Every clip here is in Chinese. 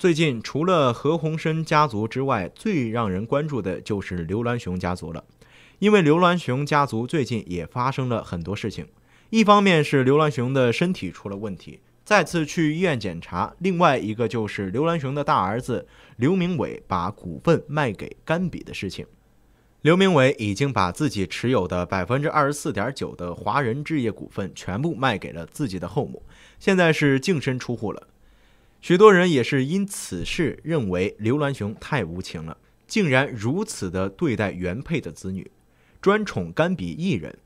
最近除了何鸿燊家族之外，最让人关注的就是刘銮雄家族了，因为刘銮雄家族最近也发生了很多事情。一方面是刘銮雄的身体出了问题，再次去医院检查；另外一个就是刘銮雄的大儿子刘明伟把股份卖给甘比的事情。刘明伟已经把自己持有的百分之二十四点九的华人置业股份全部卖给了自己的后母，现在是净身出户了。许多人也是因此事认为刘銮雄太无情了，竟然如此的对待原配的子女，专宠甘比一人。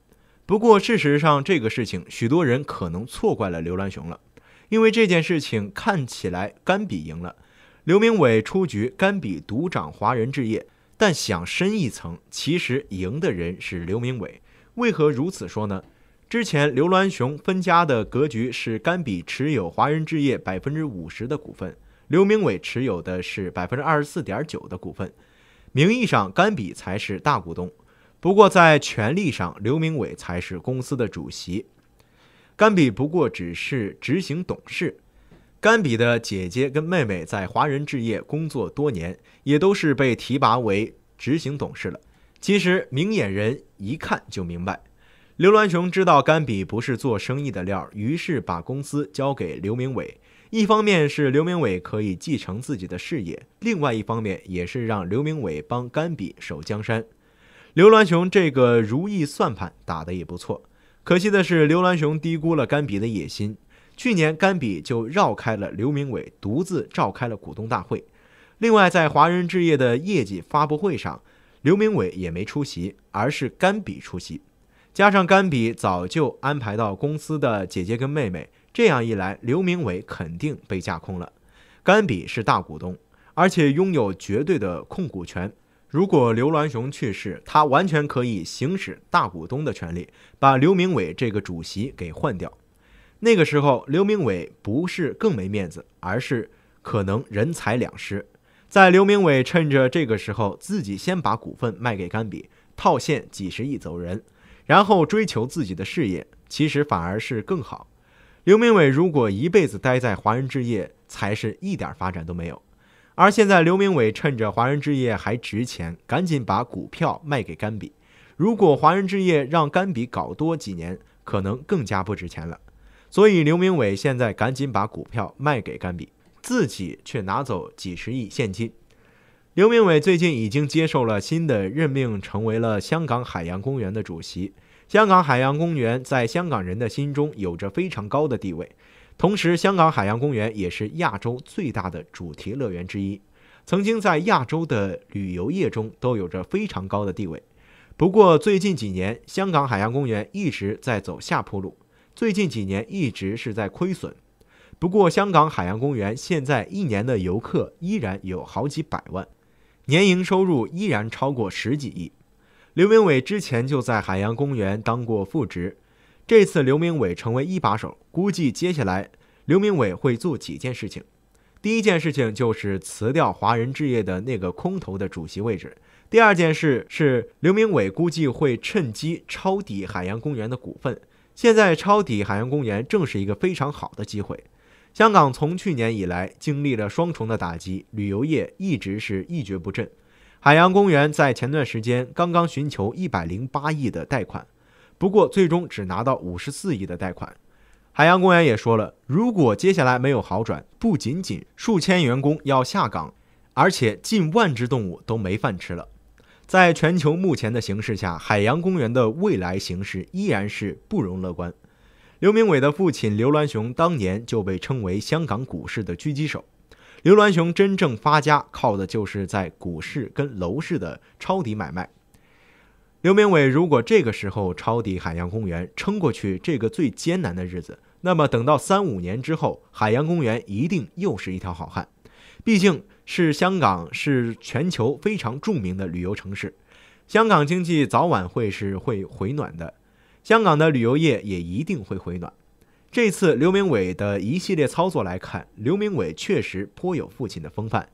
不过事实上，这个事情许多人可能错怪了刘銮雄了，因为这件事情看起来甘比赢了，刘明伟出局，甘比独掌华人置业。但想深一层，其实赢的人是刘明伟。为何如此说呢？之前刘銮雄分家的格局是甘比持有华人置业百分之五十的股份，刘明伟持有的是百分之二十四点九的股份，名义上甘比才是大股东，不过在权力上刘明伟才是公司的主席，甘比不过只是执行董事。甘比的姐姐跟妹妹在华人置业工作多年，也都是被提拔为执行董事了。其实明眼人一看就明白。刘銮雄知道甘比不是做生意的料，于是把公司交给刘明伟。一方面是刘明伟可以继承自己的事业，另外一方面也是让刘明伟帮甘比守江山。刘銮雄这个如意算盘打得也不错，可惜的是刘銮雄低估了甘比的野心。去年甘比就绕开了刘明伟，独自召开了股东大会。另外，在华人置业的业绩发布会上，刘明伟也没出席，而是甘比出席。加上甘比早就安排到公司的姐姐跟妹妹，这样一来，刘明伟肯定被架空了。甘比是大股东，而且拥有绝对的控股权。如果刘銮雄去世，他完全可以行使大股东的权利，把刘明伟这个主席给换掉。那个时候，刘明伟不是更没面子，而是可能人财两失。在刘明伟趁着这个时候，自己先把股份卖给甘比，套现几十亿走人。然后追求自己的事业，其实反而是更好。刘明伟如果一辈子待在华人置业，才是一点发展都没有。而现在刘明伟趁着华人置业还值钱，赶紧把股票卖给甘比。如果华人置业让甘比搞多几年，可能更加不值钱了。所以刘明伟现在赶紧把股票卖给甘比，自己却拿走几十亿现金。刘明伟最近已经接受了新的任命，成为了香港海洋公园的主席。香港海洋公园在香港人的心中有着非常高的地位，同时，香港海洋公园也是亚洲最大的主题乐园之一，曾经在亚洲的旅游业中都有着非常高的地位。不过，最近几年，香港海洋公园一直在走下坡路，最近几年一直是在亏损。不过，香港海洋公园现在一年的游客依然有好几百万。年营收入依然超过十几亿。刘明伟之前就在海洋公园当过副职，这次刘明伟成为一把手，估计接下来刘明伟会做几件事情。第一件事情就是辞掉华人置业的那个空头的主席位置。第二件事是刘明伟估计会趁机抄底海洋公园的股份。现在抄底海洋公园正是一个非常好的机会。香港从去年以来经历了双重的打击，旅游业一直是一蹶不振。海洋公园在前段时间刚刚寻求一百零八亿的贷款，不过最终只拿到五十四亿的贷款。海洋公园也说了，如果接下来没有好转，不仅仅数千员工要下岗，而且近万只动物都没饭吃了。在全球目前的形势下，海洋公园的未来形势依然是不容乐观。刘明伟的父亲刘銮雄当年就被称为香港股市的狙击手。刘銮雄真正发家靠的就是在股市跟楼市的抄底买卖。刘明伟如果这个时候抄底海洋公园，撑过去这个最艰难的日子，那么等到三五年之后，海洋公园一定又是一条好汉。毕竟，是香港是全球非常著名的旅游城市，香港经济早晚会是会回暖的。香港的旅游业也一定会回暖。这次刘明伟的一系列操作来看，刘明伟确实颇有父亲的风范。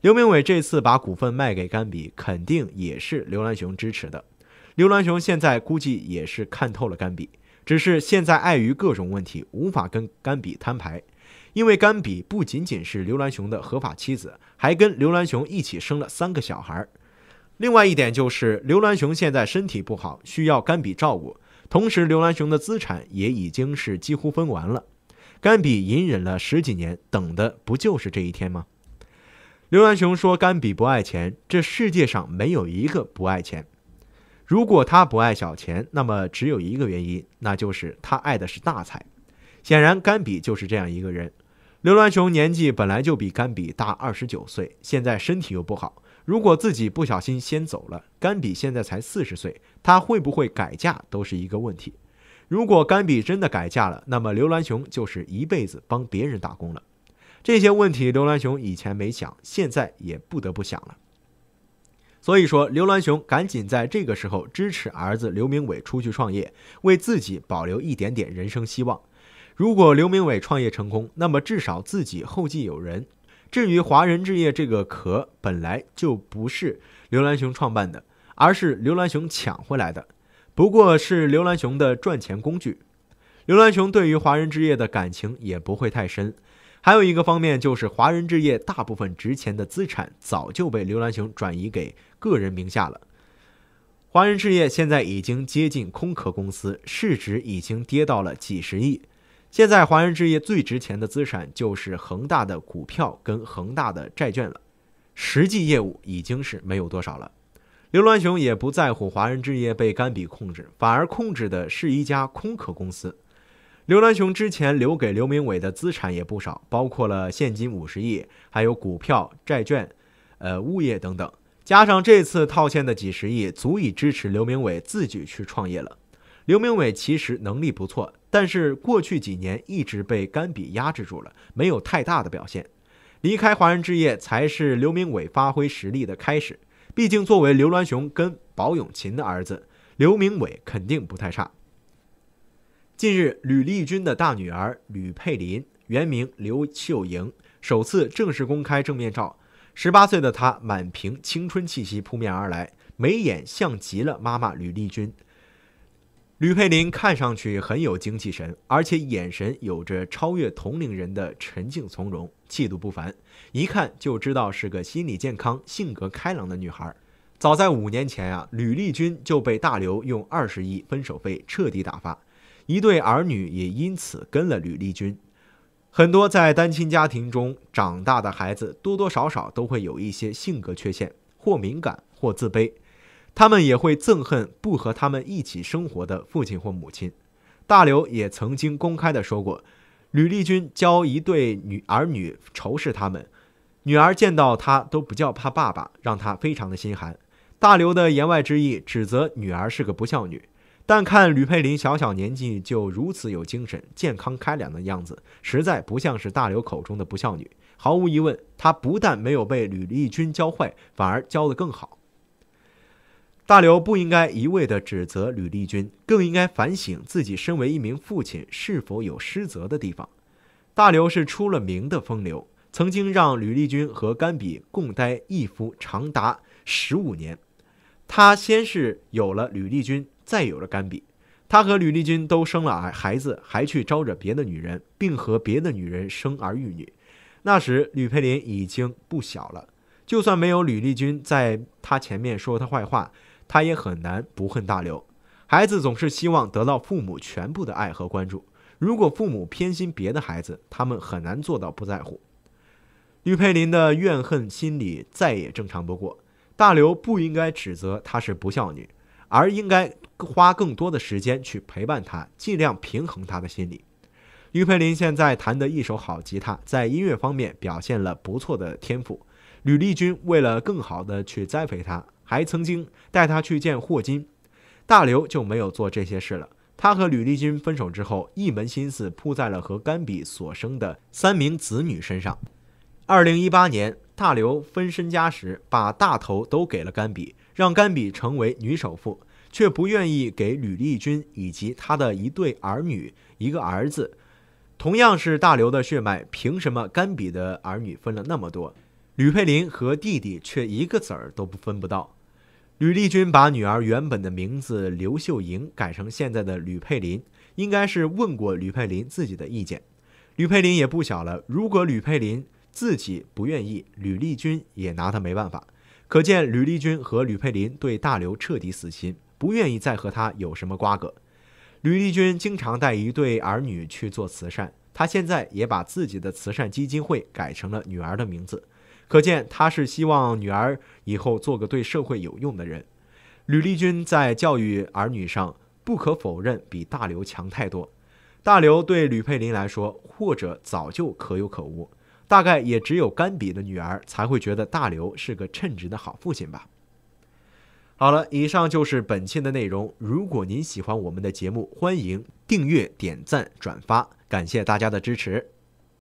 刘明伟这次把股份卖给甘比，肯定也是刘銮雄支持的。刘銮雄现在估计也是看透了甘比，只是现在碍于各种问题，无法跟甘比摊牌。因为甘比不仅仅是刘銮雄的合法妻子，还跟刘銮雄一起生了三个小孩。另外一点就是刘銮雄现在身体不好，需要甘比照顾。同时，刘銮雄的资产也已经是几乎分完了。甘比隐忍了十几年，等的不就是这一天吗？刘銮雄说：“甘比不爱钱，这世界上没有一个不爱钱。如果他不爱小钱，那么只有一个原因，那就是他爱的是大财。显然，甘比就是这样一个人。刘銮雄年纪本来就比甘比大二十九岁，现在身体又不好。”如果自己不小心先走了，甘比现在才四十岁，他会不会改嫁都是一个问题。如果甘比真的改嫁了，那么刘銮雄就是一辈子帮别人打工了。这些问题刘銮雄以前没想，现在也不得不想了。所以说，刘銮雄赶紧在这个时候支持儿子刘明伟出去创业，为自己保留一点点人生希望。如果刘明伟创业成功，那么至少自己后继有人。至于华人置业这个壳本来就不是刘兰雄创办的，而是刘兰雄抢回来的，不过是刘兰雄的赚钱工具。刘兰雄对于华人置业的感情也不会太深。还有一个方面就是，华人置业大部分值钱的资产早就被刘兰雄转移给个人名下了。华人置业现在已经接近空壳公司，市值已经跌到了几十亿。现在华人置业最值钱的资产就是恒大的股票跟恒大的债券了，实际业务已经是没有多少了。刘銮雄也不在乎华人置业被甘比控制，反而控制的是一家空壳公司。刘銮雄之前留给刘明伟的资产也不少，包括了现金五十亿，还有股票、债券，呃，物业等等。加上这次套现的几十亿，足以支持刘明伟自己去创业了。刘明伟其实能力不错。但是过去几年一直被甘比压制住了，没有太大的表现。离开华人置业才是刘明伟发挥实力的开始。毕竟作为刘銮雄跟保永琴的儿子，刘明伟肯定不太差。近日，吕丽君的大女儿吕佩林（原名刘秀莹）首次正式公开正面照，十八岁的她满屏青春气息扑面而来，眉眼像极了妈妈吕丽君。吕佩林看上去很有精气神，而且眼神有着超越同龄人的沉静从容，气度不凡，一看就知道是个心理健康、性格开朗的女孩。早在五年前啊，吕丽君就被大刘用二十亿分手费彻底打发，一对儿女也因此跟了吕丽君。很多在单亲家庭中长大的孩子，多多少少都会有一些性格缺陷，或敏感，或自卑。他们也会憎恨不和他们一起生活的父亲或母亲。大刘也曾经公开的说过，吕丽君教一对女儿女仇视他们，女儿见到他都不叫怕爸爸，让他非常的心寒。大刘的言外之意指责女儿是个不孝女，但看吕佩林小小年纪就如此有精神、健康、开朗的样子，实在不像是大刘口中的不孝女。毫无疑问，她不但没有被吕丽君教坏，反而教得更好。大刘不应该一味地指责吕丽君，更应该反省自己身为一名父亲是否有失责的地方。大刘是出了名的风流，曾经让吕丽君和甘比共待一夫长达十五年。他先是有了吕丽君，再有了甘比。他和吕丽君都生了孩子，还去招惹别的女人，并和别的女人生儿育女。那时吕佩林已经不小了，就算没有吕丽君在他前面说他坏话。他也很难不恨大刘。孩子总是希望得到父母全部的爱和关注，如果父母偏心别的孩子，他们很难做到不在乎。吕佩林的怨恨心理再也正常不过。大刘不应该指责她是不孝女，而应该花更多的时间去陪伴她，尽量平衡她的心理。吕佩林现在弹得一手好吉他，在音乐方面表现了不错的天赋。吕丽君为了更好的去栽培她。还曾经带他去见霍金，大刘就没有做这些事了。他和吕丽君分手之后，一门心思扑在了和甘比所生的三名子女身上。二零一八年，大刘分身家时，把大头都给了甘比，让甘比成为女首富，却不愿意给吕丽君以及他的一对儿女一个儿子。同样是大刘的血脉，凭什么甘比的儿女分了那么多？吕佩林和弟弟却一个子儿都不分不到。吕丽君把女儿原本的名字刘秀莹改成现在的吕佩林，应该是问过吕佩林自己的意见。吕佩林也不小了，如果吕佩林自己不愿意，吕丽君也拿他没办法。可见吕丽君和吕佩林对大刘彻底死心，不愿意再和他有什么瓜葛。吕丽君经常带一对儿女去做慈善，她现在也把自己的慈善基金会改成了女儿的名字。可见他是希望女儿以后做个对社会有用的人。吕丽君在教育儿女上，不可否认比大刘强太多。大刘对吕佩林来说，或者早就可有可无。大概也只有甘比的女儿才会觉得大刘是个称职的好父亲吧。好了，以上就是本期的内容。如果您喜欢我们的节目，欢迎订阅、点赞、转发，感谢大家的支持。